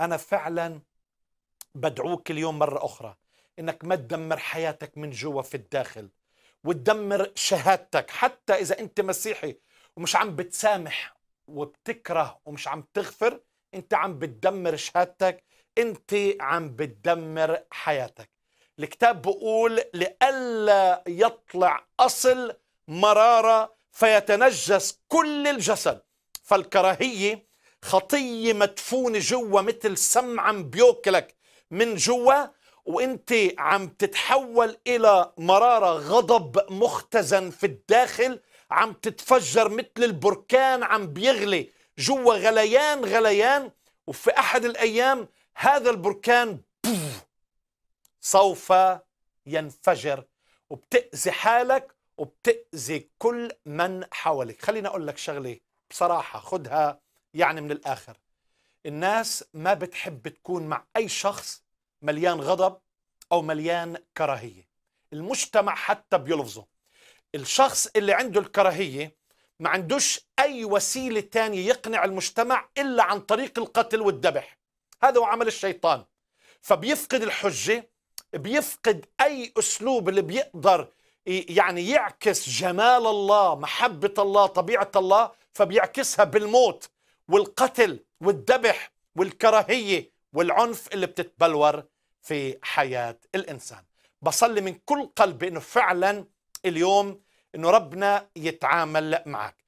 أنا فعلا بدعوك اليوم مرة أخرى إنك ما تدمر حياتك من جوا في الداخل وتدمر شهادتك حتى إذا أنت مسيحي ومش عم بتسامح وبتكره ومش عم تغفر أنت عم بتدمر شهادتك أنت عم بتدمر حياتك الكتاب بقول لئلا يطلع أصل مرارة فيتنجس كل الجسد فالكراهية خطية مدفونة جوا مثل سم عم بيوكلك من جوا وانت عم تتحول الى مرارة غضب مختزن في الداخل عم تتفجر مثل البركان عم بيغلي جوا غليان غليان وفي احد الايام هذا البركان سوف ينفجر وبتأذي حالك وبتأذي كل من حولك خليني أقول لك شغلة بصراحة خدها يعني من الآخر الناس ما بتحب تكون مع أي شخص مليان غضب أو مليان كراهية المجتمع حتى بيلفظه الشخص اللي عنده الكراهية ما عندوش أي وسيلة تانية يقنع المجتمع إلا عن طريق القتل والذبح هذا هو عمل الشيطان فبيفقد الحجة بيفقد أي أسلوب اللي بيقدر يعني يعكس جمال الله محبة الله طبيعة الله فبيعكسها بالموت والقتل والذبح والكراهيه والعنف اللي بتتبلور في حياه الانسان بصلي من كل قلبي انه فعلا اليوم انه ربنا يتعامل معك